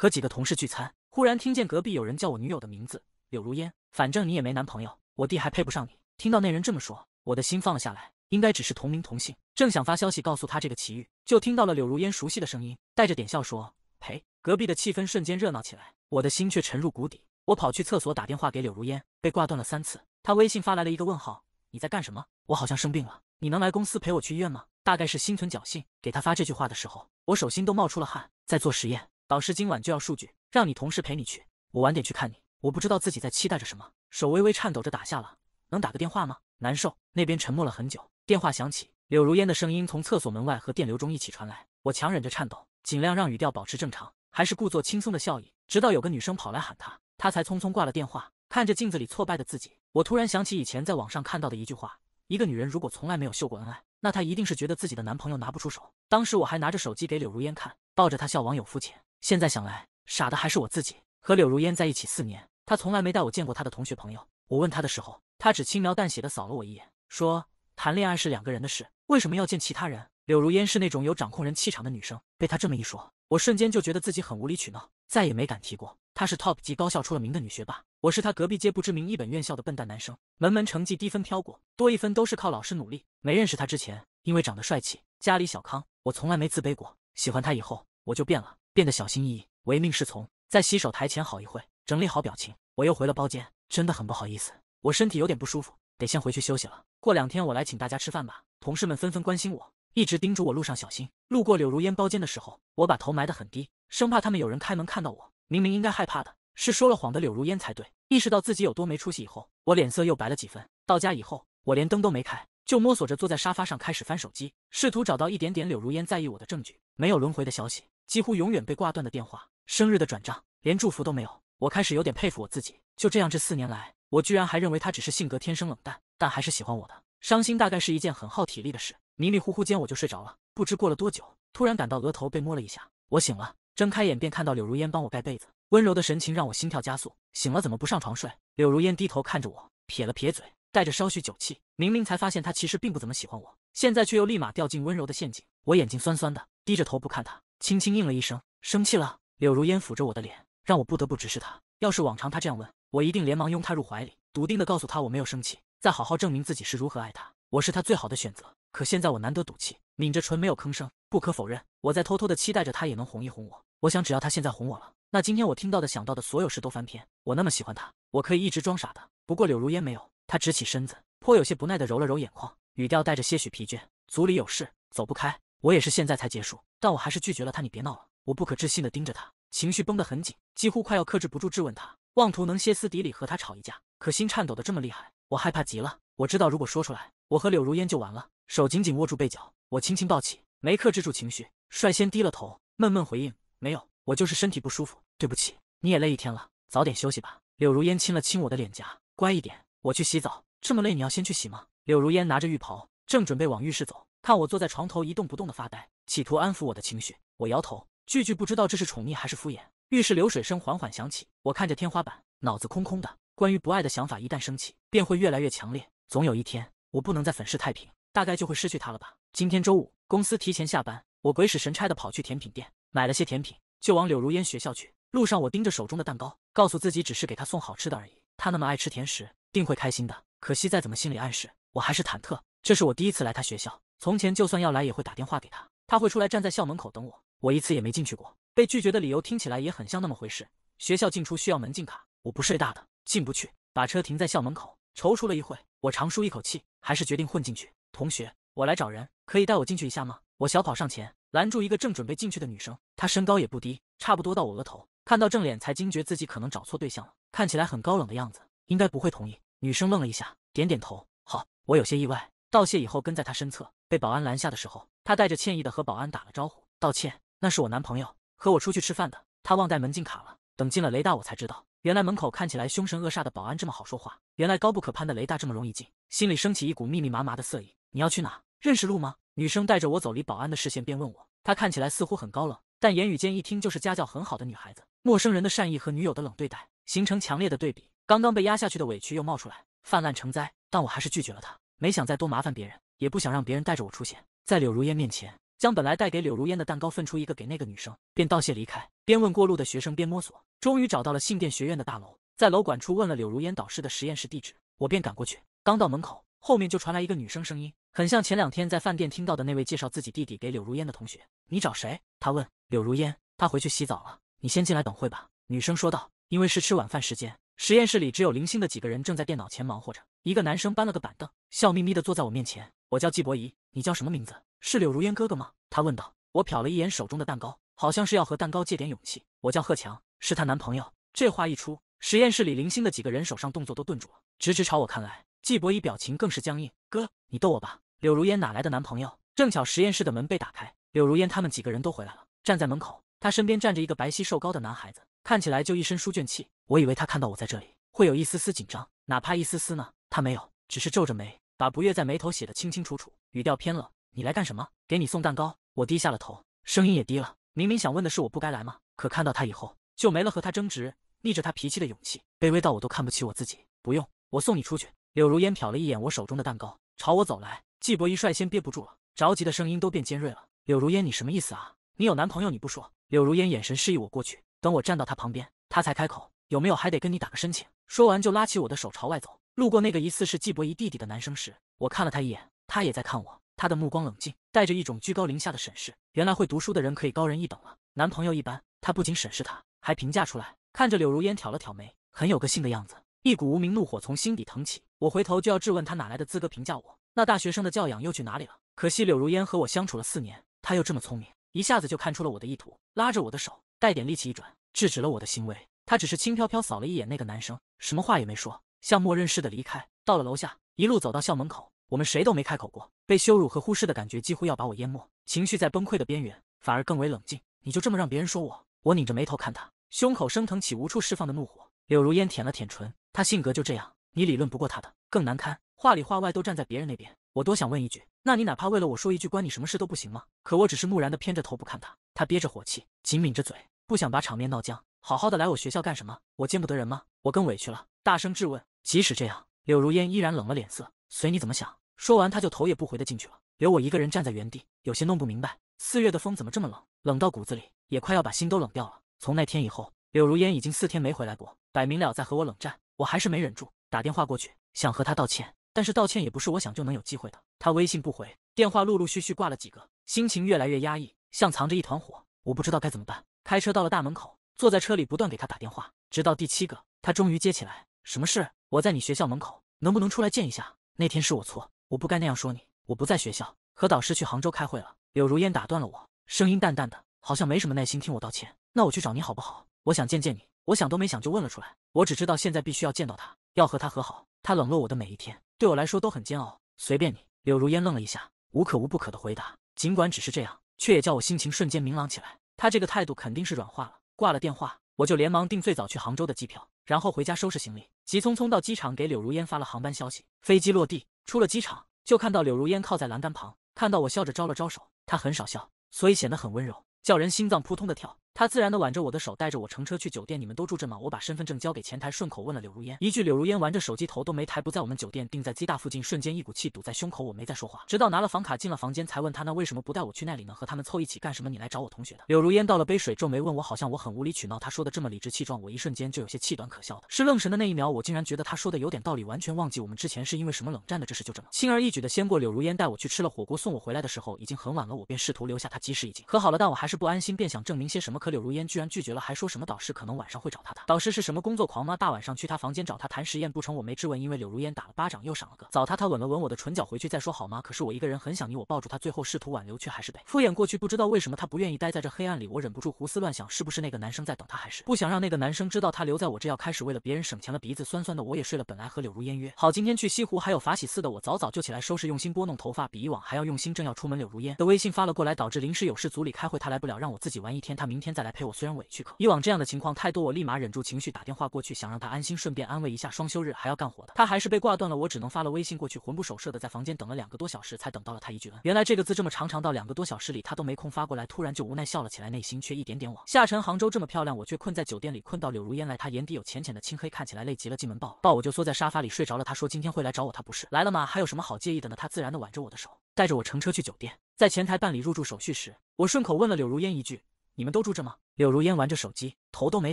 和几个同事聚餐，忽然听见隔壁有人叫我女友的名字柳如烟。反正你也没男朋友，我弟还配不上你。听到那人这么说，我的心放了下来，应该只是同名同姓。正想发消息告诉他这个奇遇，就听到了柳如烟熟悉的声音，带着点笑说：“呸！”隔壁的气氛瞬间热闹起来，我的心却沉入谷底。我跑去厕所打电话给柳如烟，被挂断了三次。他微信发来了一个问号：“你在干什么？”我好像生病了，你能来公司陪我去医院吗？大概是心存侥幸。给他发这句话的时候，我手心都冒出了汗，在做实验。老师今晚就要数据，让你同事陪你去。我晚点去看你。我不知道自己在期待着什么，手微微颤抖着打下了。能打个电话吗？难受。那边沉默了很久，电话响起，柳如烟的声音从厕所门外和电流中一起传来。我强忍着颤抖，尽量让语调保持正常，还是故作轻松的笑意。直到有个女生跑来喊他，他才匆匆挂了电话。看着镜子里挫败的自己，我突然想起以前在网上看到的一句话：一个女人如果从来没有秀过恩爱，那她一定是觉得自己的男朋友拿不出手。当时我还拿着手机给柳如烟看，抱着她笑，网友肤浅。现在想来，傻的还是我自己。和柳如烟在一起四年，她从来没带我见过她的同学朋友。我问她的时候，她只轻描淡写的扫了我一眼，说：“谈恋爱是两个人的事，为什么要见其他人？”柳如烟是那种有掌控人气场的女生，被她这么一说，我瞬间就觉得自己很无理取闹，再也没敢提过。她是 top 级高校出了名的女学霸，我是她隔壁街不知名一本院校的笨蛋男生，门门成绩低分飘过，多一分都是靠老师努力。没认识她之前，因为长得帅气，家里小康，我从来没自卑过。喜欢她以后，我就变了。变得小心翼翼，唯命是从。在洗手台前好一会，整理好表情，我又回了包间。真的很不好意思，我身体有点不舒服，得先回去休息了。过两天我来请大家吃饭吧。同事们纷纷关心我，一直叮嘱我路上小心。路过柳如烟包间的时候，我把头埋得很低，生怕他们有人开门看到我。明明应该害怕的是说了谎的柳如烟才对。意识到自己有多没出息以后，我脸色又白了几分。到家以后，我连灯都没开，就摸索着坐在沙发上开始翻手机，试图找到一点点柳如烟在意我的证据。没有轮回的消息。几乎永远被挂断的电话，生日的转账，连祝福都没有。我开始有点佩服我自己，就这样这四年来，我居然还认为他只是性格天生冷淡，但还是喜欢我的。伤心大概是一件很耗体力的事，迷迷糊糊间我就睡着了。不知过了多久，突然感到额头被摸了一下，我醒了，睁开眼便看到柳如烟帮我盖被子，温柔的神情让我心跳加速。醒了怎么不上床睡？柳如烟低头看着我，撇了撇嘴，带着稍许酒气。明明才发现他其实并不怎么喜欢我，现在却又立马掉进温柔的陷阱。我眼睛酸酸的，低着头不看他。轻轻应了一声，生气了。柳如烟抚着我的脸，让我不得不直视她。要是往常，她这样问，我一定连忙拥她入怀里，笃定的告诉她我没有生气，再好好证明自己是如何爱她，我是她最好的选择。可现在我难得赌气，抿着唇没有吭声。不可否认，我在偷偷的期待着她也能哄一哄我。我想，只要她现在哄我了，那今天我听到的、想到的所有事都翻篇。我那么喜欢她，我可以一直装傻的。不过柳如烟没有，她直起身子，颇有些不耐的揉了揉眼眶，语调带着些许疲倦。组里有事，走不开。我也是现在才结束。但我还是拒绝了他。你别闹了！我不可置信地盯着他，情绪绷得很紧，几乎快要克制不住，质问他，妄图能歇斯底里和他吵一架。可心颤抖得这么厉害，我害怕极了。我知道，如果说出来，我和柳如烟就完了。手紧紧握住被角，我轻轻抱起，没克制住情绪，率先低了头，闷闷回应：“没有，我就是身体不舒服。对不起，你也累一天了，早点休息吧。”柳如烟亲了亲我的脸颊，乖一点，我去洗澡。这么累，你要先去洗吗？柳如烟拿着浴袍，正准备往浴室走。看我坐在床头一动不动的发呆，企图安抚我的情绪。我摇头，句句不知道这是宠溺还是敷衍。浴室流水声缓缓响起，我看着天花板，脑子空空的。关于不爱的想法一旦升起，便会越来越强烈。总有一天，我不能再粉饰太平，大概就会失去他了吧？今天周五，公司提前下班，我鬼使神差地跑去甜品店买了些甜品，就往柳如烟学校去。路上我盯着手中的蛋糕，告诉自己只是给她送好吃的而已。她那么爱吃甜食，定会开心的。可惜再怎么心理暗示，我还是忐忑。这是我第一次来她学校。从前就算要来也会打电话给他，他会出来站在校门口等我。我一次也没进去过，被拒绝的理由听起来也很像那么回事。学校进出需要门禁卡，我不睡大的，进不去。把车停在校门口，踌躇了一会，我长舒一口气，还是决定混进去。同学，我来找人，可以带我进去一下吗？我小跑上前，拦住一个正准备进去的女生。她身高也不低，差不多到我额头。看到正脸才惊觉自己可能找错对象了，看起来很高冷的样子，应该不会同意。女生愣了一下，点点头，好。我有些意外。道谢以后，跟在他身侧，被保安拦下的时候，他带着歉意的和保安打了招呼，道歉：“那是我男朋友，和我出去吃饭的，他忘带门禁卡了。”等进了雷大，我才知道，原来门口看起来凶神恶煞的保安这么好说话，原来高不可攀的雷大这么容易进，心里升起一股密密麻麻的色意。你要去哪？认识路吗？女生带着我走离保安的视线，便问我。她看起来似乎很高冷，但言语间一听就是家教很好的女孩子。陌生人的善意和女友的冷对待形成强烈的对比，刚刚被压下去的委屈又冒出来，泛滥成灾。但我还是拒绝了她。没想再多麻烦别人，也不想让别人带着我出现在柳如烟面前。将本来带给柳如烟的蛋糕分出一个给那个女生，便道谢离开。边问过路的学生，边摸索，终于找到了信电学院的大楼。在楼管处问了柳如烟导师的实验室地址，我便赶过去。刚到门口，后面就传来一个女生声音，很像前两天在饭店听到的那位介绍自己弟弟给柳如烟的同学。你找谁？她问。柳如烟，她回去洗澡了，你先进来等会吧。女生说道，因为是吃晚饭时间。实验室里只有零星的几个人正在电脑前忙活着。一个男生搬了个板凳，笑眯眯的坐在我面前。我叫季博仪，你叫什么名字？是柳如烟哥哥吗？他问道。我瞟了一眼手中的蛋糕，好像是要和蛋糕借点勇气。我叫贺强，是她男朋友。这话一出，实验室里零星的几个人手上动作都顿住了，直直朝我看来。季博仪表情更是僵硬。哥，你逗我吧？柳如烟哪来的男朋友？正巧实验室的门被打开，柳如烟他们几个人都回来了，站在门口。他身边站着一个白皙瘦高的男孩子。看起来就一身书卷气，我以为他看到我在这里会有一丝丝紧张，哪怕一丝丝呢，他没有，只是皱着眉，把不悦在眉头写得清清楚楚，语调偏了。你来干什么？给你送蛋糕。我低下了头，声音也低了。明明想问的是我不该来吗？可看到他以后就没了和他争执、逆着他脾气的勇气，卑微到我都看不起我自己。不用我送你出去。柳如烟瞟了一眼我手中的蛋糕，朝我走来。季伯一率先憋不住了，着急的声音都变尖锐了。柳如烟，你什么意思啊？你有男朋友你不说？柳如烟眼神示意我过去。等我站到他旁边，他才开口：“有没有还得跟你打个申请。”说完就拉起我的手朝外走。路过那个疑似是季伯仪弟弟的男生时，我看了他一眼，他也在看我，他的目光冷静，带着一种居高临下的审视。原来会读书的人可以高人一等了。男朋友一般，他不仅审视他，还评价出来。看着柳如烟挑了挑眉，很有个性的样子，一股无名怒火从心底腾起。我回头就要质问他哪来的资格评价我，那大学生的教养又去哪里了？可惜柳如烟和我相处了四年，他又这么聪明，一下子就看出了我的意图，拉着我的手。带点力气一转，制止了我的行为。他只是轻飘飘扫了一眼那个男生，什么话也没说，像默认似的离开。到了楼下，一路走到校门口，我们谁都没开口过。被羞辱和忽视的感觉几乎要把我淹没，情绪在崩溃的边缘，反而更为冷静。你就这么让别人说我？我拧着眉头看他，胸口升腾起无处释放的怒火。柳如烟舔了舔唇，她性格就这样，你理论不过她的，更难堪。话里话外都站在别人那边，我多想问一句，那你哪怕为了我说一句关你什么事都不行吗？可我只是木然的偏着头不看他，他憋着火气，紧抿着嘴，不想把场面闹僵。好好的来我学校干什么？我见不得人吗？我更委屈了，大声质问。即使这样，柳如烟依然冷了脸色，随你怎么想。说完，他就头也不回的进去了，留我一个人站在原地，有些弄不明白。四月的风怎么这么冷，冷到骨子里，也快要把心都冷掉了。从那天以后，柳如烟已经四天没回来过，摆明了在和我冷战。我还是没忍住，打电话过去，想和他道歉。但是道歉也不是我想就能有机会的。他微信不回，电话陆陆续续挂了几个，心情越来越压抑，像藏着一团火。我不知道该怎么办。开车到了大门口，坐在车里不断给他打电话，直到第七个，他终于接起来。什么事？我在你学校门口，能不能出来见一下？那天是我错，我不该那样说你。我不在学校，和导师去杭州开会了。柳如烟打断了我，声音淡淡的，好像没什么耐心听我道歉。那我去找你好不好？我想见见你，我想都没想就问了出来。我只知道现在必须要见到他，要和他和好。他冷落我的每一天。对我来说都很煎熬，随便你。柳如烟愣了一下，无可无不可的回答。尽管只是这样，却也叫我心情瞬间明朗起来。他这个态度肯定是软化了。挂了电话，我就连忙订最早去杭州的机票，然后回家收拾行李，急匆匆到机场给柳如烟发了航班消息。飞机落地，出了机场就看到柳如烟靠在栏杆旁，看到我笑着招了招手。他很少笑，所以显得很温柔，叫人心脏扑通的跳。他自然的挽着我的手，带着我乘车去酒店。你们都住这吗？我把身份证交给前台，顺口问了柳如烟一句。柳如烟玩着手机，头都没抬，不在我们酒店定在鸡大附近。瞬间一股气堵在胸口，我没再说话，直到拿了房卡进了房间才问他，那为什么不带我去那里呢？和他们凑一起干什么？你来找我同学的。柳如烟倒了杯水，皱眉问我，好像我很无理取闹。他说的这么理直气壮，我一瞬间就有些气短，可笑的是，愣神的那一秒，我竟然觉得他说的有点道理，完全忘记我们之前是因为什么冷战的。这事就这么轻而易举的先过。柳如烟带我去吃了火锅，送我回来的时候已经很晚了，我便试图留下他及时已经和好了，但我还是不安心，便想证明些什么。可柳如烟居然拒绝了，还说什么导师可能晚上会找他。的。导师是什么工作狂吗？大晚上去他房间找他谈实验不成？我没质问，因为柳如烟打了巴掌又赏了个早他。他吻了吻我的唇角，回去再说好吗？可是我一个人很想你，我抱住他，最后试图挽留，却还是被敷衍过去。不知道为什么他不愿意待在这黑暗里，我忍不住胡思乱想，是不是那个男生在等他，还是不想让那个男生知道他留在我这要开始为了别人省钱了？鼻子酸酸的，我也睡了。本来和柳如烟约好今天去西湖还有法喜寺的，我早早就起来收拾，用心拨弄头发，比以往还要用心。正要出门，柳如烟的微信发了过来，导致临时有事组里开会，他来不了，让我自己玩一天。他明天。再来陪我，虽然委屈，可以往这样的情况太多，我立马忍住情绪打电话过去，想让他安心，顺便安慰一下。双休日还要干活的，他还是被挂断了，我只能发了微信过去，魂不守舍的在房间等了两个多小时，才等到了他一句恩。原来这个字这么长，长到两个多小时里他都没空发过来，突然就无奈笑了起来，内心却一点点往下沉。杭州这么漂亮，我却困在酒店里，困到柳如烟来，他眼底有浅浅的青黑，看起来累极了。进门抱抱我就缩在沙发里睡着了。他说今天会来找我，他不是来了吗？还有什么好介意的呢？他自然的挽着我的手，带着我乘车去酒店。在前台办理入住手续时，我顺口问了柳如烟一句。你们都住这吗？柳如烟玩着手机，头都没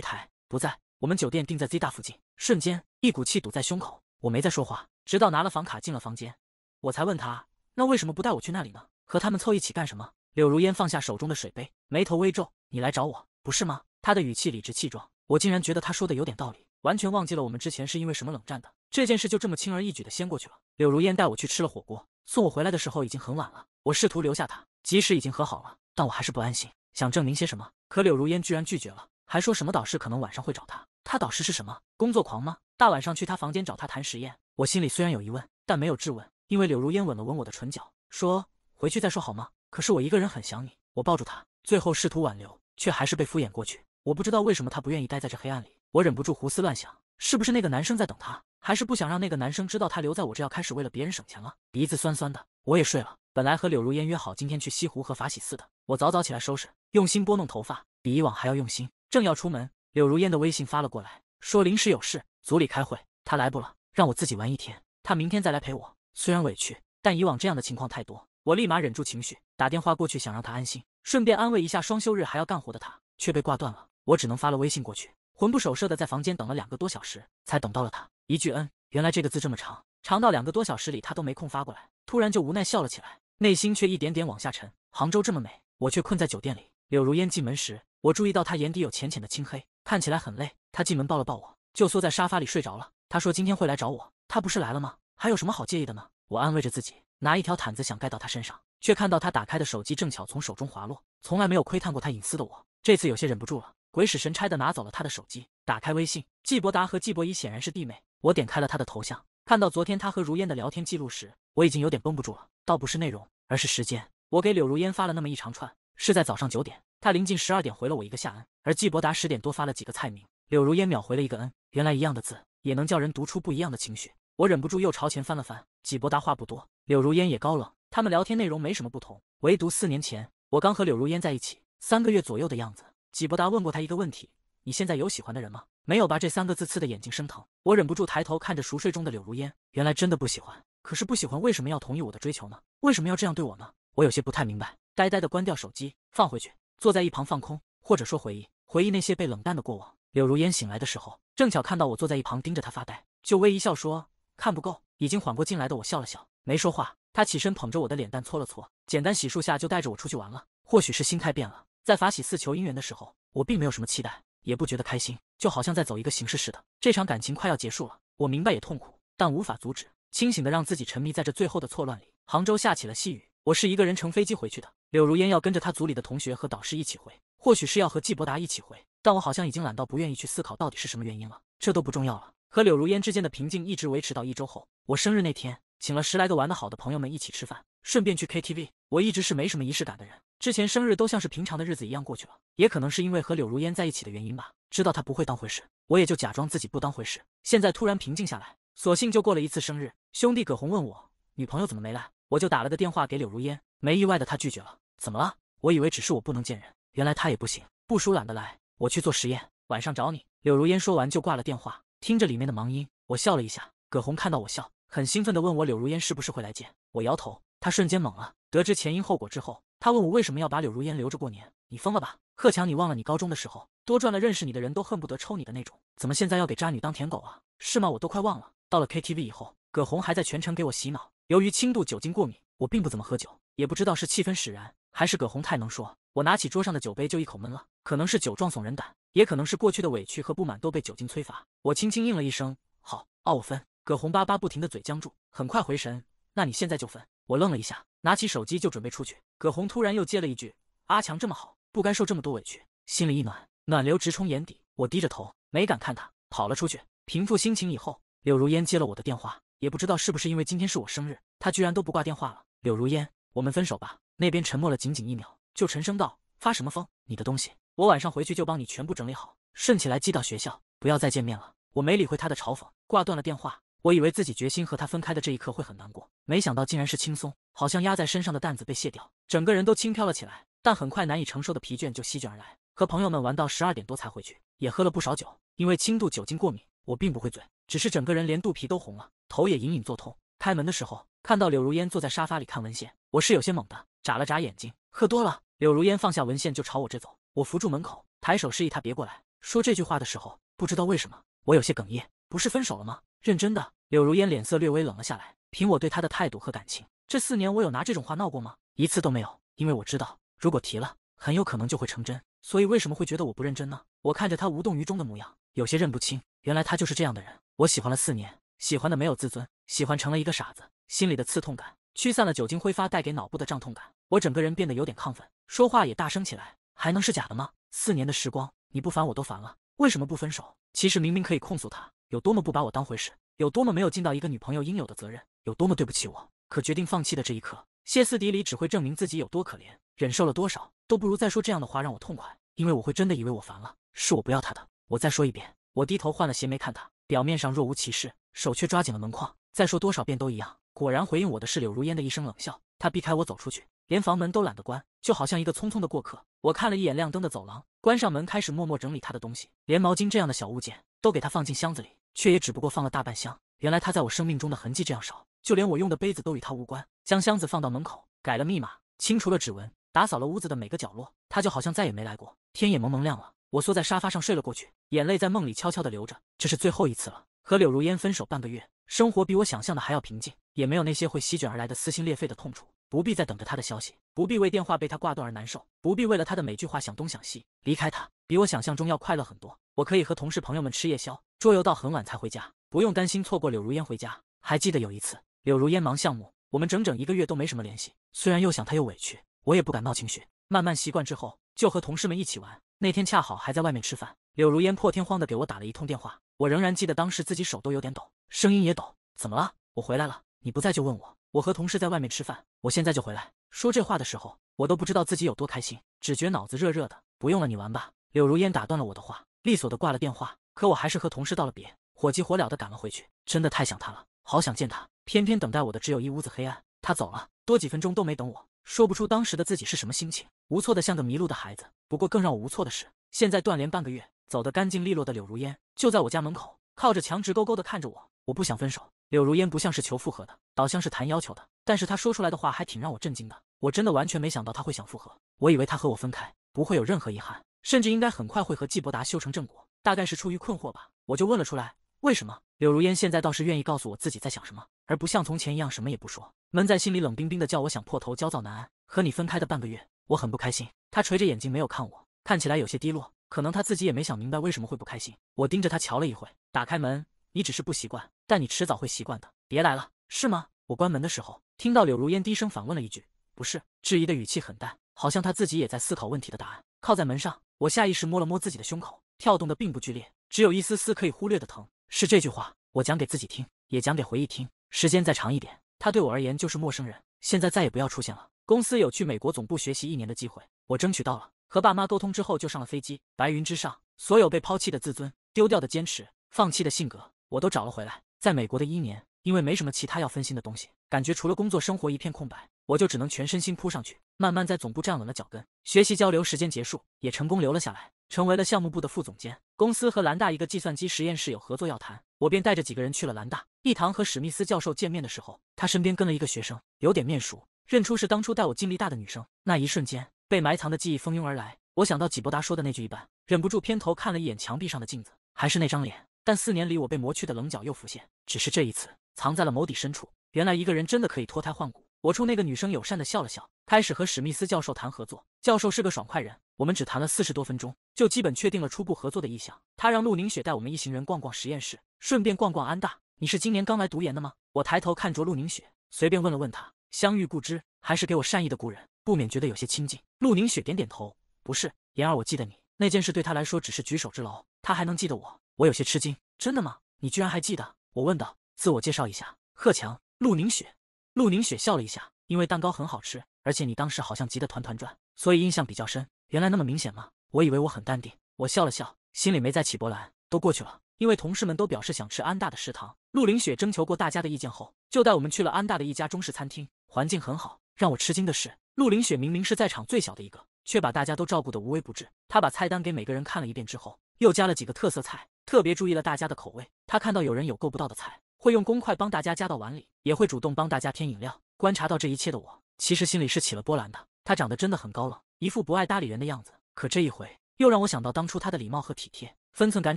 抬，不在。我们酒店定在 Z 大附近。瞬间一股气堵在胸口，我没再说话，直到拿了房卡进了房间，我才问他，那为什么不带我去那里呢？和他们凑一起干什么？柳如烟放下手中的水杯，眉头微皱。你来找我不是吗？他的语气理直气壮，我竟然觉得他说的有点道理，完全忘记了我们之前是因为什么冷战的，这件事就这么轻而易举的先过去了。柳如烟带我去吃了火锅，送我回来的时候已经很晚了。我试图留下他，即使已经和好了，但我还是不安心。想证明些什么？可柳如烟居然拒绝了，还说什么导师可能晚上会找他。他导师是什么工作狂吗？大晚上去他房间找他谈实验？我心里虽然有疑问，但没有质问，因为柳如烟吻了吻我的唇角，说回去再说好吗？可是我一个人很想你。我抱住他，最后试图挽留，却还是被敷衍过去。我不知道为什么他不愿意待在这黑暗里。我忍不住胡思乱想，是不是那个男生在等他？还是不想让那个男生知道他留在我这要开始为了别人省钱了？鼻子酸酸的，我也睡了。本来和柳如烟约好今天去西湖和法喜寺的，我早早起来收拾，用心拨弄头发，比以往还要用心。正要出门，柳如烟的微信发了过来，说临时有事，组里开会，她来不了，让我自己玩一天，她明天再来陪我。虽然委屈，但以往这样的情况太多，我立马忍住情绪，打电话过去想让她安心，顺便安慰一下双休日还要干活的她，却被挂断了。我只能发了微信过去，魂不守舍的在房间等了两个多小时，才等到了她。一句“嗯”。原来这个字这么长，长到两个多小时里他都没空发过来。突然就无奈笑了起来，内心却一点点往下沉。杭州这么美，我却困在酒店里。柳如烟进门时，我注意到她眼底有浅浅的青黑，看起来很累。她进门抱了抱我，就缩在沙发里睡着了。她说今天会来找我，她不是来了吗？还有什么好介意的呢？我安慰着自己，拿一条毯子想盖到她身上，却看到她打开的手机正巧从手中滑落。从来没有窥探过她隐私的我，这次有些忍不住了，鬼使神差的拿走了她的手机，打开微信。季伯达和季伯仪显然是弟妹，我点开了她的头像，看到昨天她和如烟的聊天记录时。我已经有点绷不住了，倒不是内容，而是时间。我给柳如烟发了那么一长串，是在早上九点，他临近十二点回了我一个“夏恩”，而季伯达十点多发了几个菜名，柳如烟秒回了一个“恩”。原来一样的字，也能叫人读出不一样的情绪。我忍不住又朝前翻了翻，季伯达话不多，柳如烟也高冷，他们聊天内容没什么不同，唯独四年前我刚和柳如烟在一起三个月左右的样子，季伯达问过他一个问题：“你现在有喜欢的人吗？”没有吧？这三个字刺的眼睛生疼。我忍不住抬头看着熟睡中的柳如烟，原来真的不喜欢。可是不喜欢，为什么要同意我的追求呢？为什么要这样对我呢？我有些不太明白，呆呆的关掉手机，放回去，坐在一旁放空，或者说回忆，回忆那些被冷淡的过往。柳如烟醒来的时候，正巧看到我坐在一旁盯着她发呆，就微一笑说：“看不够。”已经缓过劲来的我笑了笑，没说话。他起身捧着我的脸蛋搓了搓，简单洗漱下就带着我出去玩了。或许是心态变了，在法喜寺求姻缘的时候，我并没有什么期待，也不觉得开心，就好像在走一个形式似的。这场感情快要结束了，我明白也痛苦，但无法阻止。清醒的让自己沉迷在这最后的错乱里。杭州下起了细雨，我是一个人乘飞机回去的。柳如烟要跟着她组里的同学和导师一起回，或许是要和季伯达一起回。但我好像已经懒到不愿意去思考到底是什么原因了，这都不重要了。和柳如烟之间的平静一直维持到一周后，我生日那天，请了十来个玩得好的朋友们一起吃饭，顺便去 KTV。我一直是没什么仪式感的人，之前生日都像是平常的日子一样过去了。也可能是因为和柳如烟在一起的原因吧，知道她不会当回事，我也就假装自己不当回事。现在突然平静下来。索性就过了一次生日。兄弟葛洪问我女朋友怎么没来，我就打了个电话给柳如烟，没意外的她拒绝了。怎么了？我以为只是我不能见人，原来她也不行。不叔懒得来，我去做实验，晚上找你。柳如烟说完就挂了电话，听着里面的忙音，我笑了一下。葛洪看到我笑，很兴奋的问我柳如烟是不是会来见我？摇头。他瞬间懵了。得知前因后果之后，他问我为什么要把柳如烟留着过年？你疯了吧，贺强！你忘了你高中的时候多赚了认识你的人都恨不得抽你的那种？怎么现在要给渣女当舔狗啊？是吗？我都快忘了。到了 KTV 以后，葛红还在全程给我洗脑。由于轻度酒精过敏，我并不怎么喝酒，也不知道是气氛使然，还是葛红太能说。我拿起桌上的酒杯就一口闷了。可能是酒壮怂人胆，也可能是过去的委屈和不满都被酒精催发。我轻轻应了一声“好”，二我分。葛红巴巴不停的嘴僵住，很快回神。那你现在就分。我愣了一下，拿起手机就准备出去。葛红突然又接了一句：“阿强这么好，不该受这么多委屈。”心里一暖，暖流直冲眼底。我低着头，没敢看他，跑了出去。平复心情以后。柳如烟接了我的电话，也不知道是不是因为今天是我生日，她居然都不挂电话了。柳如烟，我们分手吧。那边沉默了仅仅一秒，就沉声道：“发什么疯？你的东西，我晚上回去就帮你全部整理好，顺起来寄到学校，不要再见面了。”我没理会他的嘲讽，挂断了电话。我以为自己决心和他分开的这一刻会很难过，没想到竟然是轻松，好像压在身上的担子被卸掉，整个人都轻飘了起来。但很快难以承受的疲倦就席卷而来。和朋友们玩到十二点多才回去，也喝了不少酒，因为轻度酒精过敏。我并不会醉，只是整个人连肚皮都红了，头也隐隐作痛。开门的时候看到柳如烟坐在沙发里看文献，我是有些懵的，眨了眨眼睛。喝多了，柳如烟放下文献就朝我这走，我扶住门口，抬手示意她别过来。说这句话的时候，不知道为什么我有些哽咽。不是分手了吗？认真的。柳如烟脸色略微冷了下来。凭我对她的态度和感情，这四年我有拿这种话闹过吗？一次都没有。因为我知道，如果提了，很有可能就会成真。所以为什么会觉得我不认真呢？我看着他无动于衷的模样，有些认不清。原来他就是这样的人。我喜欢了四年，喜欢的没有自尊，喜欢成了一个傻子。心里的刺痛感驱散了酒精挥发带给脑部的胀痛感，我整个人变得有点亢奋，说话也大声起来。还能是假的吗？四年的时光，你不烦我都烦了。为什么不分手？其实明明可以控诉他有多么不把我当回事，有多么没有尽到一个女朋友应有的责任，有多么对不起我。可决定放弃的这一刻，歇斯底里只会证明自己有多可怜，忍受了多少都不如再说这样的话让我痛快。因为我会真的以为我烦了，是我不要他的。我再说一遍。我低头换了鞋，没看他，表面上若无其事，手却抓紧了门框。再说多少遍都一样。果然，回应我的是柳如烟的一声冷笑。他避开我走出去，连房门都懒得关，就好像一个匆匆的过客。我看了一眼亮灯的走廊，关上门，开始默默整理他的东西，连毛巾这样的小物件都给他放进箱子里，却也只不过放了大半箱。原来他在我生命中的痕迹这样少，就连我用的杯子都与他无关。将箱子放到门口，改了密码，清除了指纹，打扫了屋子的每个角落，他就好像再也没来过。天也蒙蒙亮了，我缩在沙发上睡了过去，眼泪在梦里悄悄的流着。这是最后一次了，和柳如烟分手半个月，生活比我想象的还要平静，也没有那些会席卷而来的撕心裂肺的痛楚。不必再等着他的消息，不必为电话被他挂断而难受，不必为了他的每句话想东想西。离开他，比我想象中要快乐很多。我可以和同事朋友们吃夜宵，桌游到很晚才回家，不用担心错过柳如烟回家。还记得有一次，柳如烟忙项目，我们整整一个月都没什么联系。虽然又想他又委屈，我也不敢闹情绪。慢慢习惯之后。就和同事们一起玩。那天恰好还在外面吃饭，柳如烟破天荒的给我打了一通电话。我仍然记得当时自己手都有点抖，声音也抖。怎么了？我回来了，你不在就问我。我和同事在外面吃饭，我现在就回来。说这话的时候，我都不知道自己有多开心，只觉脑子热热的。不用了，你玩吧。柳如烟打断了我的话，利索的挂了电话。可我还是和同事道了别，火急火燎的赶了回去。真的太想他了，好想见他，偏偏等待我的只有一屋子黑暗。他走了，多几分钟都没等我。说不出当时的自己是什么心情，无措的像个迷路的孩子。不过更让我无措的是，现在断联半个月，走得干净利落的柳如烟就在我家门口，靠着墙直勾勾地看着我。我不想分手，柳如烟不像是求复合的，倒像是谈要求的。但是她说出来的话还挺让我震惊的，我真的完全没想到她会想复合。我以为她和我分开不会有任何遗憾，甚至应该很快会和季伯达修成正果。大概是出于困惑吧，我就问了出来：为什么？柳如烟现在倒是愿意告诉我自己在想什么，而不像从前一样什么也不说，闷在心里，冷冰冰的叫我想破头，焦躁难安。和你分开的半个月，我很不开心。他垂着眼睛，没有看我，看起来有些低落。可能他自己也没想明白为什么会不开心。我盯着他瞧了一会，打开门，你只是不习惯，但你迟早会习惯的。别来了，是吗？我关门的时候，听到柳如烟低声反问了一句：“不是。”质疑的语气很淡，好像他自己也在思考问题的答案。靠在门上，我下意识摸了摸自己的胸口，跳动的并不剧烈，只有一丝丝可以忽略的疼。是这句话，我讲给自己听，也讲给回忆听。时间再长一点，他对我而言就是陌生人。现在再也不要出现了。公司有去美国总部学习一年的机会，我争取到了。和爸妈沟通之后，就上了飞机。白云之上，所有被抛弃的自尊、丢掉的坚持、放弃的性格，我都找了回来。在美国的一年，因为没什么其他要分心的东西，感觉除了工作，生活一片空白，我就只能全身心扑上去，慢慢在总部站稳了脚跟。学习交流时间结束，也成功留了下来，成为了项目部的副总监。公司和兰大一个计算机实验室有合作要谈，我便带着几个人去了兰大。一堂和史密斯教授见面的时候，他身边跟了一个学生，有点面熟，认出是当初带我进力大的女生。那一瞬间，被埋藏的记忆蜂拥而来，我想到纪伯达说的那句一般，忍不住偏头看了一眼墙壁上的镜子，还是那张脸，但四年里我被磨去的棱角又浮现，只是这一次藏在了眸底深处。原来一个人真的可以脱胎换骨。我冲那个女生友善地笑了笑，开始和史密斯教授谈合作。教授是个爽快人。我们只谈了四十多分钟，就基本确定了初步合作的意向。他让陆凝雪带我们一行人逛逛实验室，顺便逛逛安大。你是今年刚来读研的吗？我抬头看着陆凝雪，随便问了问她。相遇故知，还是给我善意的故人，不免觉得有些亲近。陆凝雪点点头，不是，言儿，我记得你那件事对他来说只是举手之劳，他还能记得我，我有些吃惊。真的吗？你居然还记得？我问道。自我介绍一下，贺强，陆凝雪。陆凝雪笑了一下，因为蛋糕很好吃，而且你当时好像急得团团转，所以印象比较深。原来那么明显吗？我以为我很淡定，我笑了笑，心里没再起波澜，都过去了。因为同事们都表示想吃安大的食堂，陆林雪征求过大家的意见后，就带我们去了安大的一家中式餐厅，环境很好。让我吃惊的是，陆林雪明明是在场最小的一个，却把大家都照顾得无微不至。她把菜单给每个人看了一遍之后，又加了几个特色菜，特别注意了大家的口味。她看到有人有够不到的菜，会用公筷帮大家夹到碗里，也会主动帮大家添饮料。观察到这一切的我，其实心里是起了波澜的。他长得真的很高冷，一副不爱搭理人的样子。可这一回，又让我想到当初他的礼貌和体贴，分寸感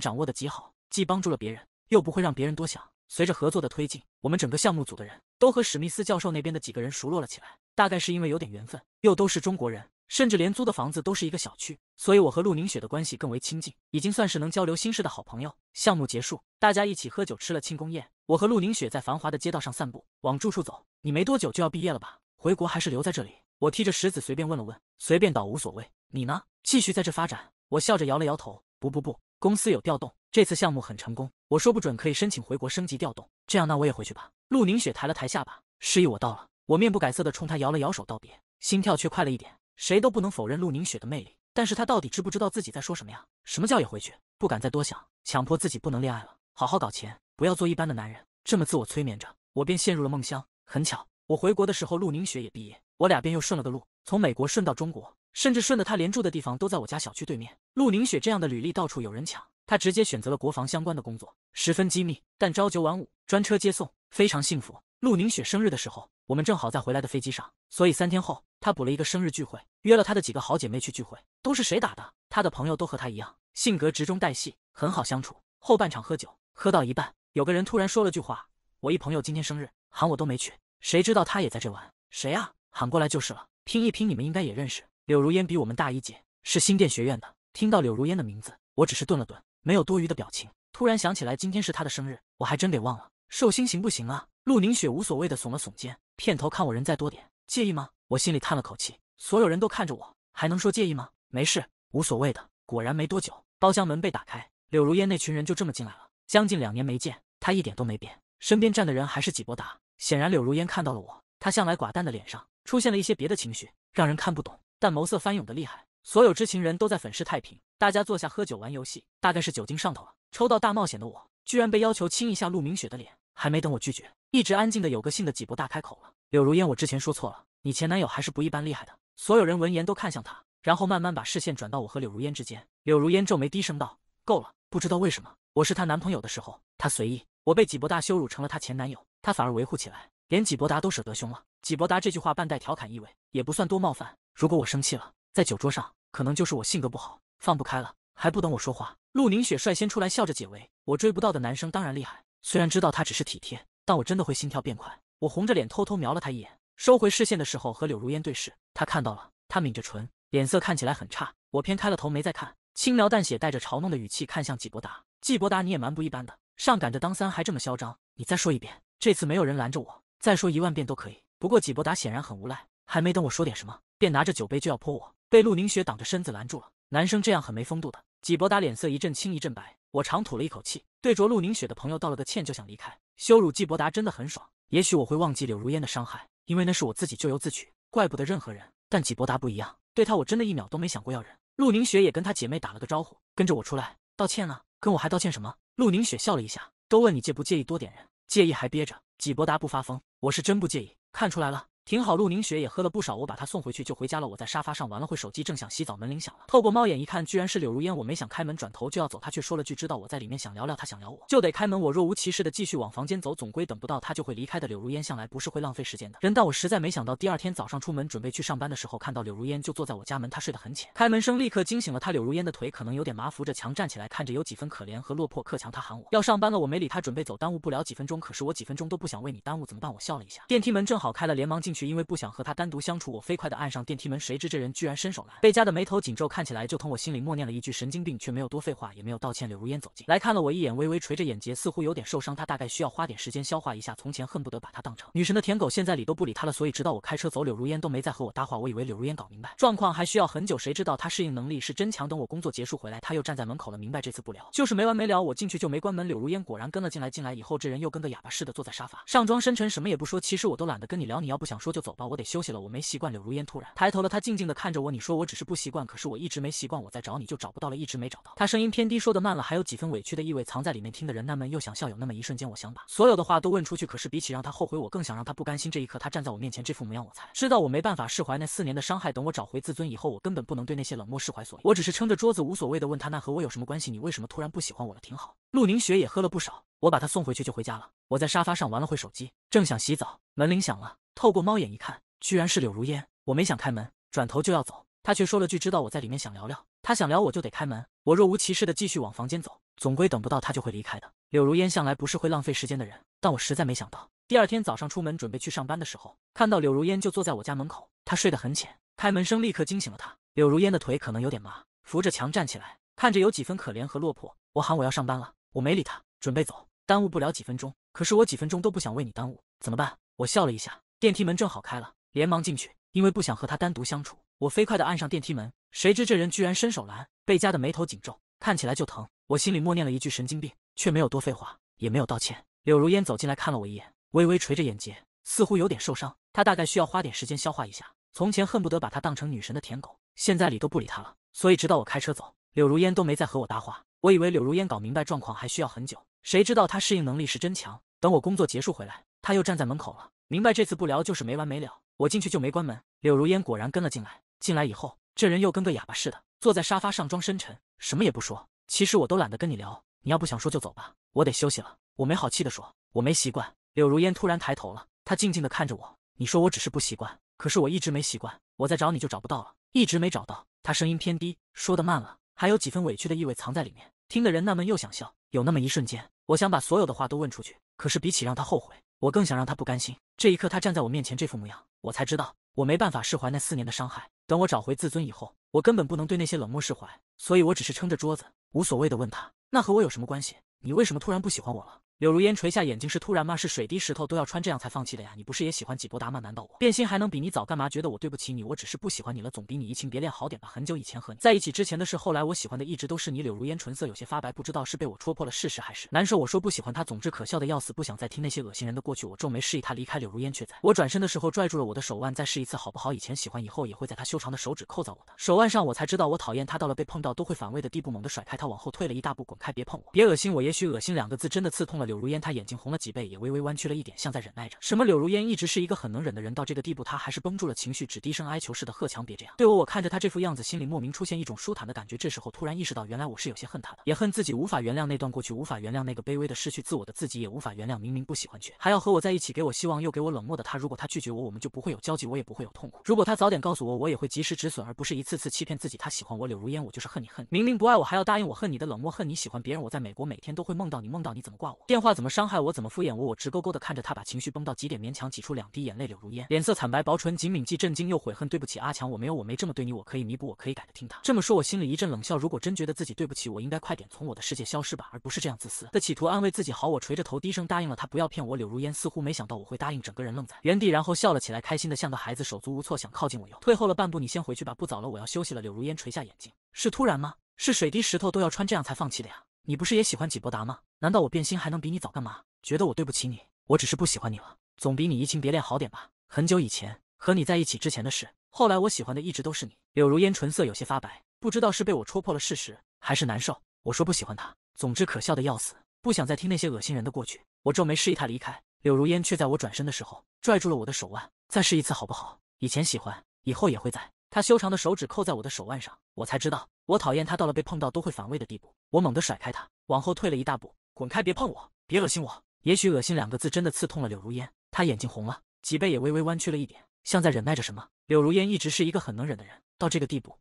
掌握的极好，既帮助了别人，又不会让别人多想。随着合作的推进，我们整个项目组的人都和史密斯教授那边的几个人熟络了起来。大概是因为有点缘分，又都是中国人，甚至连租的房子都是一个小区，所以我和陆凝雪的关系更为亲近，已经算是能交流心事的好朋友。项目结束，大家一起喝酒吃了庆功宴。我和陆凝雪在繁华的街道上散步，往住处走。你没多久就要毕业了吧？回国还是留在这里？我踢着石子，随便问了问，随便倒无所谓。你呢？继续在这发展？我笑着摇了摇头。不不不，公司有调动，这次项目很成功，我说不准可以申请回国升级调动。这样，那我也回去吧。陆凝雪抬了抬下巴，示意我到了。我面不改色的冲她摇了摇手道别，心跳却快了一点。谁都不能否认陆凝雪的魅力，但是她到底知不知道自己在说什么呀？什么叫也回去？不敢再多想，强迫自己不能恋爱了，好好搞钱，不要做一般的男人。这么自我催眠着，我便陷入了梦乡。很巧，我回国的时候，陆凝雪也毕业。我俩便又顺了个路，从美国顺到中国，甚至顺的他连住的地方都在我家小区对面。陆宁雪这样的履历到处有人抢，他直接选择了国防相关的工作，十分机密，但朝九晚五，专车接送，非常幸福。陆宁雪生日的时候，我们正好在回来的飞机上，所以三天后，他补了一个生日聚会，约了他的几个好姐妹去聚会。都是谁打的？他的朋友都和他一样，性格直中带戏，很好相处。后半场喝酒，喝到一半，有个人突然说了句话：“我一朋友今天生日，喊我都没去，谁知道他也在这玩？谁啊？喊过来就是了，拼一拼，你们应该也认识。柳如烟比我们大一届，是新电学院的。听到柳如烟的名字，我只是顿了顿，没有多余的表情。突然想起来，今天是她的生日，我还真给忘了。寿星行不行啊？陆凝雪无所谓的耸了耸肩。片头看我人再多点，介意吗？我心里叹了口气。所有人都看着我，还能说介意吗？没事，无所谓的。果然没多久，包厢门被打开，柳如烟那群人就这么进来了。将近两年没见，她一点都没变，身边站的人还是纪伯达。显然柳如烟看到了我，她向来寡淡的脸上。出现了一些别的情绪，让人看不懂。但眸色翻涌的厉害，所有知情人都在粉饰太平。大家坐下喝酒玩游戏，大概是酒精上头了。抽到大冒险的我，居然被要求亲一下陆明雪的脸。还没等我拒绝，一直安静的有个性的几伯大开口了：“柳如烟，我之前说错了，你前男友还是不一般厉害的。”所有人闻言都看向他，然后慢慢把视线转到我和柳如烟之间。柳如烟皱眉低声道：“够了，不知道为什么，我是她男朋友的时候，她随意；我被几博大羞辱成了她前男友，她反而维护起来。”连纪伯达都舍得凶了。纪伯达这句话半带调侃意味，也不算多冒犯。如果我生气了，在酒桌上可能就是我性格不好，放不开了。还不等我说话，陆凝雪率先出来笑着解围。我追不到的男生当然厉害。虽然知道他只是体贴，但我真的会心跳变快。我红着脸偷偷瞄了他一眼，收回视线的时候和柳如烟对视，他看到了。他抿着唇，脸色看起来很差。我偏开了头，没再看，轻描淡写带着嘲弄的语气看向纪伯达。纪伯达，你也蛮不一般的，上赶着当三还这么嚣张。你再说一遍，这次没有人拦着我。再说一万遍都可以。不过纪伯达显然很无赖，还没等我说点什么，便拿着酒杯就要泼我，被陆凝雪挡着身子拦住了。男生这样很没风度的。纪伯达脸色一阵青一阵白。我长吐了一口气，对着陆凝雪的朋友道了个歉，就想离开。羞辱纪伯达真的很爽。也许我会忘记柳如烟的伤害，因为那是我自己咎由自取，怪不得任何人。但纪伯达不一样，对他我真的一秒都没想过要忍。陆凝雪也跟她姐妹打了个招呼，跟着我出来道歉了。跟我还道歉什么？陆凝雪笑了一下，都问你介不介意多点人，介意还憋着。纪伯达不发疯。我是真不介意，看出来了。挺好，陆凝雪也喝了不少，我把她送回去就回家了。我在沙发上玩了会手机，正想洗澡，门铃响了。透过猫眼一看，居然是柳如烟。我没想开门，转头就要走，她却说了句：“知道我在里面，想聊聊。”她想聊我就得开门。我若无其事的继续往房间走，总归等不到她就会离开的。柳如烟向来不是会浪费时间的人，但我实在没想到，第二天早上出门准备去上班的时候，看到柳如烟就坐在我家门，她睡得很浅，开门声立刻惊醒了她。柳如烟的腿可能有点麻，扶着墙站起来，看着有几分可怜和落魄。克强她喊我要上班了，我没理她，准备走，耽误不了几分钟。可是我几分钟都不想为你耽误，怎么办？我笑了一下，电梯门正好开了，连忙进。去，因为不想和他单独相处，我飞快的按上电梯门，谁知这人居然伸手来，贝加的眉头紧皱，看起来就同我心里默念了一句神经病，却没有多废话，也没有道歉。柳如烟走进来看了我一眼，微微垂着眼睫，似乎有点受伤，他大概需要花点时间消化一下。从前恨不得把他当成女神的舔狗，现在理都不理他了，所以直到我开车走，柳如烟都没再和我搭话。我以为柳如烟搞明白状况还需要很久，谁知道他适应能力是真强，等我工作结束回来，他又站在门口了，明白这次不聊，就是没完没了。我进去就没关门，柳如烟果然跟了进来，进来以后这人又跟个哑巴似的坐在沙发上，装深沉，什么也不说。其实我都懒得跟你聊，你要不想。说就走吧，我得休息了。我没习惯。柳如烟突然抬头了，她静静的看着我。你说我只是不习惯，可是我一直没习惯。我在找你，就找不到了，一直没找到。她声音偏低，说的慢了，还有几分委屈的意味，藏在里面。听的人纳闷又想笑。有那么一瞬间，我想把所有的话都问出去，可是比起让他后悔，我更想让他不甘心。这一刻，他站在我面前这副模样，我才知道我没办法释怀那四年的伤害。等我找回自尊以后，我根本不能对那些冷漠释怀。所以，我只是撑着桌子，无所谓的问他，那和我有什么关系？你为什么突然不喜欢我了？挺好。陆宁雪也喝了不少。我把他送回去就回家了。我在沙发上玩了会手机，正想洗澡，门铃响了。透过猫眼一看，居然是柳如烟。我没想开门，转头就要走，她却说了句：“知道我在里面，想聊聊。”她想聊，我就得开门。我若无其事的继续往房间走，总归等不到她就会离开的。柳如烟向来不是会浪费时间的人，但我实在没想到，第二天早上出门准备去上班的时候，看到柳如烟就坐在我家门口。她睡得很浅，开门声立刻惊醒了她。柳如烟的腿可能有点麻，扶着墙站起来，看着有几分可怜和落魄。我喊我要上班了，我没理他，准备走。耽误不了几分钟，可是我几分钟都不想为你耽误，怎么办？我笑了一下，电梯门正好开了，连忙进去，因为不想和他单独相处。我飞快地按上电梯门，谁知这人居然伸手拦，被夹得眉头紧皱，看起来就疼。我心里默念了一句“神经病”，却没有多废话，也没有道歉。柳如烟走进来，看了我一眼，微微垂着眼睫，似乎有点受伤。她大概需要花点时间消化一下，从前恨不得把她当成女神的舔狗，现在理都不理她了。所以直到我开车走，柳如烟都没再和我搭话。我以为柳如烟搞明白状况还需要很久。谁知道他适应能力是真强。等我工作结束回来，他又站在门口了。明白这次不聊就是没完没了。我进去就没关门。柳如烟果然跟了进来。进来以后，这人又跟个哑巴似的，坐在沙发上装深沉，什么也不说。其实我都懒得跟你聊。你要不想说就走吧，我得休息了。我没好气的说：“我没习惯。”柳如烟突然抬头了，她静静地看着我。你说我只是不习惯，可是我一直没习惯。我再找你就找不到了，一直没找到。她声音偏低，说的慢了，还有几分委屈的意味藏在里面，听的人纳闷又想笑。有那么一瞬间，我想把所有的话都问出去。可是比起让他后悔，我更想让他不甘心。这一刻，他站在我面前这副模样，我才知道我没办法释怀那四年的伤害。等我找回自尊以后，我根本不能对那些冷漠释怀。所以我只是撑着桌子，无所谓的问他：“那和我有什么关系？你为什么突然不喜欢我了？”柳如烟垂下眼睛，是突然吗？是水滴石头都要穿这样才放弃的呀？你不是也喜欢纪伯达吗？难道我变心还能比你早？干嘛觉得我对不起你？我只是不喜欢你了，总比你移情别恋好点吧？很久以前和你在一起之前的事，后来我喜欢的一直都是你。柳如烟唇色有些发白，不知道是被我戳破了事实，还是难受。我说不喜欢他，总之可笑的要死，不想再听那些恶心人的过去。我皱眉示意他离开，柳如烟却在我转身的时候拽住了我的手腕，再试一次好不好？以前喜欢，以后也会在他修长的手指扣在我的手腕上，我才知道我讨厌他到了被碰到都会反胃的地步，猛地甩开他，往后退了一大步，滚开，别碰我，别恶心我。也许恶心两个字真的刺痛了柳。柳如烟，她眼睛红了，几倍，也微微弯曲了一点，像在忍耐着什么。柳如烟一直是一个很能忍的人，到这个地步，她还是绷住了情绪，只低声哀求似的：“贺强，别这样，对我。”我看着她这副样子，心里莫名出现一种舒坦的感觉。这时候突然意识到，原来我是有些恨她的，也恨自己无法原谅那段过去，无法原谅那个卑微的失去自我的自己，也无法原谅明明不喜欢却还要和我在一起，给我希望又给我冷漠的他。如果他拒绝我，我们就不会有交集，我也不会有痛苦。如果他早点告诉我，我也会及时止损，而不是一次次欺骗自己。他喜欢我，柳如烟，我就是恨你，恨明明不爱我还要答应我，恨你的冷漠，恨你喜欢别人。我在美国每天都会梦到你，梦到你怎么挂我电。话怎么伤害我？怎么敷衍我？我直勾勾的看着他，把情绪崩到极点，勉强挤出两滴眼泪。柳如烟脸色惨白，薄唇紧抿，既震惊又悔恨。对不起，阿强，我没有，我没这么对你，我可以弥补，我可以改的。听他这么说，我心里一阵冷笑。如果真觉得自己对不起，我应该快点从我的世界消失吧，而不是这样自私的企图安慰自己。好，我垂着头低声答应了他，不要骗我。柳如烟似乎没想到我会答应，整个人愣在原地，然后笑了起来，开心的像个孩子，手足无措，想靠近我又退后了半步。你先回去吧，不早了，我要休息了。柳如烟垂下眼睛，是突然吗？是水滴石头都要穿这样才放弃的呀。你不是也喜欢纪伯达吗？难道我变心还能比你早干嘛？觉得我对不起你？我只是不喜欢你了，总比你移情别恋好点吧。很久以前和你在一起之前的事，后来我喜欢的一直都是你。柳如烟唇色有些发白，不知道是被我戳破了事实，还是难受。我说不喜欢他，总之可笑的要死，不想再听那些恶心人的过去。我皱眉示意他离开，柳如烟却在我转身的时候拽住了我的手腕。再试一次好不好？以前喜欢，以后也会在。他修长的手指扣在我的手腕上，我才知道我讨厌他到了被碰到都会反胃的地步。我猛地甩开他，往后退了一大步，滚开，别碰我，别恶心我。也许恶心两个字真的刺痛了柳如烟，她眼睛红了，脊背也微微弯曲了一点，像在忍耐着什么。柳如烟一直是一个很能忍的人，到这个地步，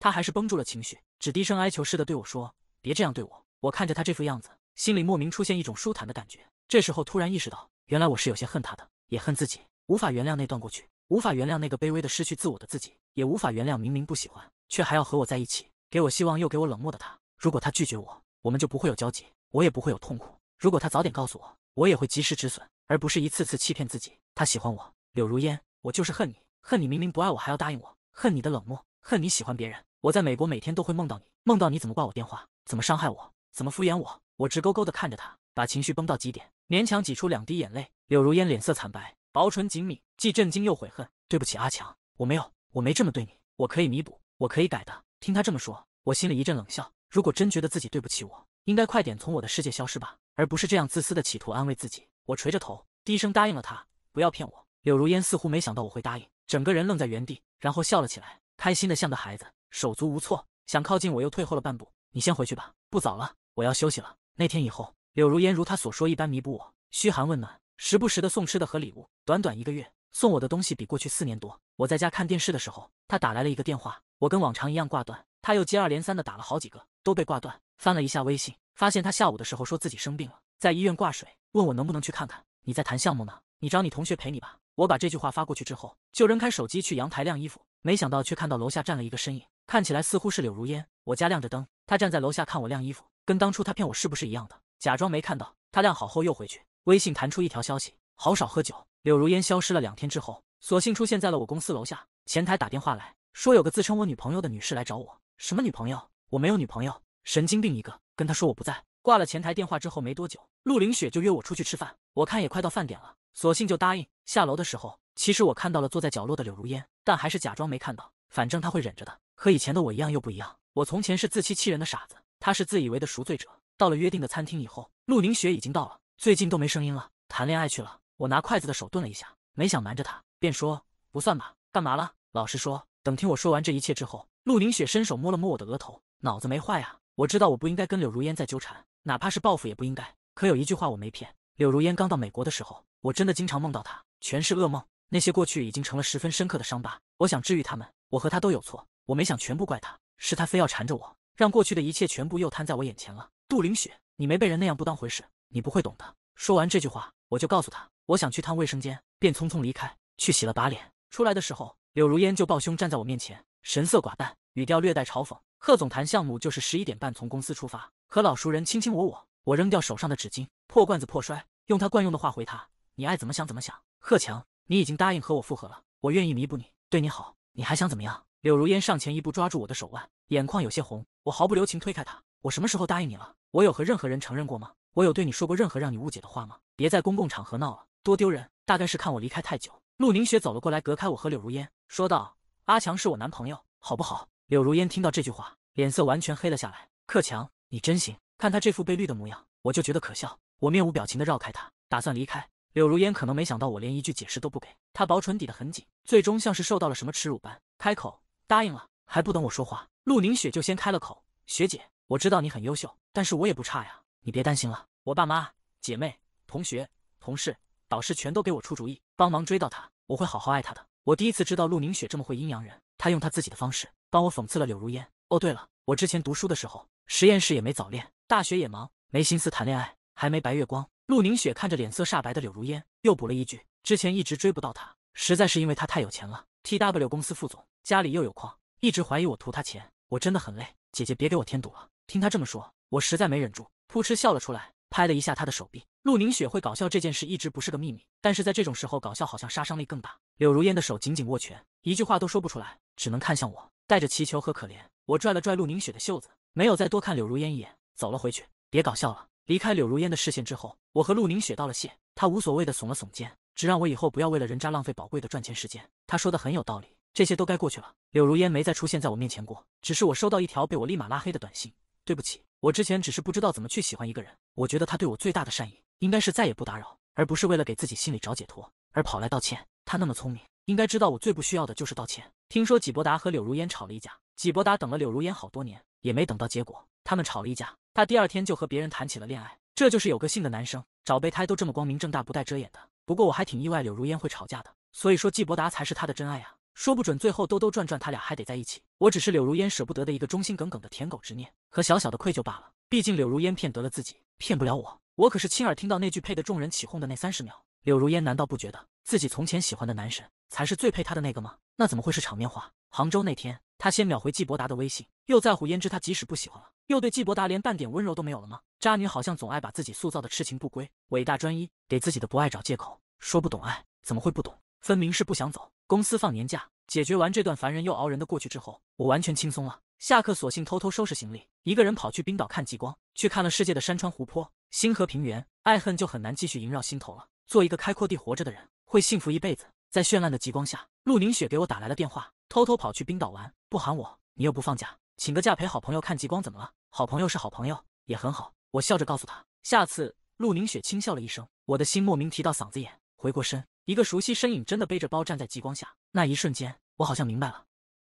她还是绷住了情绪，只低声哀求似的对我说：“别这样对我。”我看着她这副样子，心里莫名出现一种舒坦的感觉。这时候突然意识到，原来我是有些恨他的，也恨自己无法原谅那段过去。无法原谅那个卑微的失去自我的自己，也无法原谅明明不喜欢却还要和我在一起，给我希望又给我冷漠的他。如果他拒绝我，我们就不会有交集，我也不会有痛苦。如果他早点告诉我，我也会及时止损，而不是一次次欺骗自己。他喜欢我，柳如烟，我就是恨你，恨你明明不爱我还要答应我，恨你的冷漠，恨你喜欢别人。我在美国每天都会梦到你，梦到你怎么挂我电话，怎么伤害我，怎么敷衍我。我直勾勾的看着他，把情绪崩到极点，勉强挤出两滴眼泪。柳如烟脸色惨白。薄唇紧抿，既震惊又悔恨。对不起，阿强，我没有，我没这么对你，我可以弥补，我可以改的。听他这么说，我心里一阵冷笑。如果真觉得自己对不起我，应该快点从我的世界消失吧，而不是这样自私的企图安慰自己。我垂着头，低声答应了他。不要骗我。柳如烟似乎没想到我会答应，整个人愣在原地，然后笑了起来，开心的像个孩子，手足无措，想靠近我又退后了半步。你先回去吧，不早了，我要休息了。那天以后，柳如烟如他所说一般弥补我，嘘寒问暖。时不时的送吃的和礼物，短短一个月，送我的东西比过去四年多。我在家看电视的时候，他打来了一个电话，我跟往常一样挂断。他又接二连三的打了好几个，都被挂断。翻了一下微信，发现他下午的时候说自己生病了，在医院挂水，问我能不能去看看。你在谈项目呢，你找你同学陪你吧。我把这句话发过去之后，就扔开手机去阳台晾衣服。没想到却看到楼下站了一个身影，看起来似乎是柳如烟。我家亮着灯，他站在楼下看我晾衣服，跟当初他骗我是不是一样的？假装没看到。他晾好后又回去。微信弹出一条消息，好少喝酒。柳如烟消失了两天之后，索性出现在了我公司楼下。前台打电话来说，有个自称我女朋友的女士来找我。什么女朋友？我没有女朋友，神经病一个！跟她说我不在。挂了前台电话之后没多久，陆凌雪就约我出去吃饭。我看也快到饭点了，索性就答应。下楼的时候，其实我看到了坐在角落的柳如烟，但还是假装没看到。反正她会忍着的，和以前的我一样又不一样。我从前是自欺欺人的傻子，她是自以为的赎罪者。到了约定的餐厅以后，陆凌雪已经到了。最近都没声音了，谈恋爱去了。我拿筷子的手顿了一下，没想瞒着他，便说不算吧。干嘛了？老实说，等听我说完这一切之后，陆凌雪伸手摸了摸我的额头，脑子没坏啊。我知道我不应该跟柳如烟再纠缠，哪怕是报复也不应该。可有一句话我没骗柳如烟，刚到美国的时候，我真的经常梦到她，全是噩梦。那些过去已经成了十分深刻的伤疤，我想治愈他们。我和她都有错，我没想全部怪她，是她非要缠着我，让过去的一切全部又摊在我眼前了。杜凌雪，你没被人那样不当回事。你不会懂的。说完这句话，我就告诉他我想去趟卫生间，便匆匆离开，去洗了把脸。出来的时候，柳如烟就抱胸站在我面前，神色寡淡，语调略带嘲讽。贺总谈项目就是十一点半从公司出发，和老熟人卿卿我我。我扔掉手上的纸巾，破罐子破摔，用他惯用的话回他：“你爱怎么想怎么想。”贺强，你已经答应和我复合了，我愿意弥补你，对你好，你还想怎么样？柳如烟上前一步抓住我的手腕，眼眶有些红。我毫不留情推开他：“我什么时候答应你了？我有和任何人承认过吗？”我有对你说过任何让你误解的话吗？别在公共场合闹了，多丢人！大概是看我离开太久，陆宁雪走了过来，隔开我和柳如烟，说道：“阿强是我男朋友，好不好？”柳如烟听到这句话，脸色完全黑了下来。克强，你真行！看他这副被绿的模样，我就觉得可笑。我面无表情的绕开他，打算离开。柳如烟可能没想到我连一句解释都不给，她薄唇抵得很紧，最终像是受到了什么耻辱般，开口答应了。还不等我说话，陆宁雪就先开了口：“学姐，我知道你很优秀，但是我也不差呀。”你别担心了，我爸妈、姐妹、同学、同事、导师全都给我出主意，帮忙追到他。我会好好爱他的。我第一次知道陆宁雪这么会阴阳人，她用她自己的方式帮我讽刺了柳如烟。哦，对了，我之前读书的时候，实验室也没早恋，大学也忙，没心思谈恋爱，还没白月光。陆宁雪看着脸色煞白的柳如烟，又补了一句：之前一直追不到她，实在是因为她太有钱了。T W 公司副总，家里又有矿，一直怀疑我图他钱。我真的很累，姐姐别给我添堵了。听她这么说，我实在没忍住。扑哧笑了出来，拍了一下他的手臂。陆宁雪会搞笑这件事一直不是个秘密，但是在这种时候，搞笑好像杀伤力更大。柳如烟的手紧紧握拳，一句话都说不出来，只能看向我，带着祈求和可怜。我拽了拽陆宁雪的袖子，没有再多看柳如烟一眼，走了回去。别搞笑了。离开柳如烟的视线之后，我和陆宁雪道了谢，她无所谓的耸了耸肩，只让我以后不要为了人渣浪费宝贵的赚钱时间。她说的很有道理，这些都该过去了。柳如烟没再出现在我面前过，只是我收到一条被我立马拉黑的短信。对不起。我之前只是不知道怎么去喜欢一个人，我觉得他对我最大的善意应该是再也不打扰，而不是为了给自己心里找解脱而跑来道歉。他那么聪明，应该知道我最不需要的就是道歉。听说纪伯达和柳如烟吵了一架，纪伯达等了柳如烟好多年也没等到结果，他们吵了一架，他第二天就和别人谈起了恋爱。这就是有个性的男生找备胎都这么光明正大，不带遮掩的。不过我还挺意外柳如烟会吵架的，所以说纪伯达才是他的真爱啊。说不准最后兜兜转转，他俩还得在一起。我只是柳如烟舍不得的一个忠心耿耿的舔狗执念和小小的愧疚罢了。毕竟柳如烟骗得了自己，骗不了我。我可是亲耳听到那句配的众人起哄的那三十秒。柳如烟难道不觉得自己从前喜欢的男神才是最配她的那个吗？那怎么会是场面话？杭州那天，她先秒回季伯达的微信，又在乎胭脂。她即使不喜欢了，又对季伯达连半点温柔都没有了吗？渣女好像总爱把自己塑造的痴情不归、伟大专一，给自己的不爱找借口，说不懂爱。怎么会不懂？分明是不想走。公司放年假，解决完这段烦人又熬人的过去之后，我完全轻松了。下课，索性偷偷收拾行李，一个人跑去冰岛看极光，去看了世界的山川湖泊、星河平原，爱恨就很难继续萦绕心头了。做一个开阔地活着的人，会幸福一辈子。在绚烂的极光下，陆宁雪给我打来了电话，偷偷跑去冰岛玩，不喊我，你又不放假，请个假陪好朋友看极光，怎么了？好朋友是好朋友，也很好。我笑着告诉他，下次。陆宁雪轻笑了一声，我的心莫名提到嗓子眼，回过身。一个熟悉身影真的背着包站在极光下，那一瞬间，我好像明白了。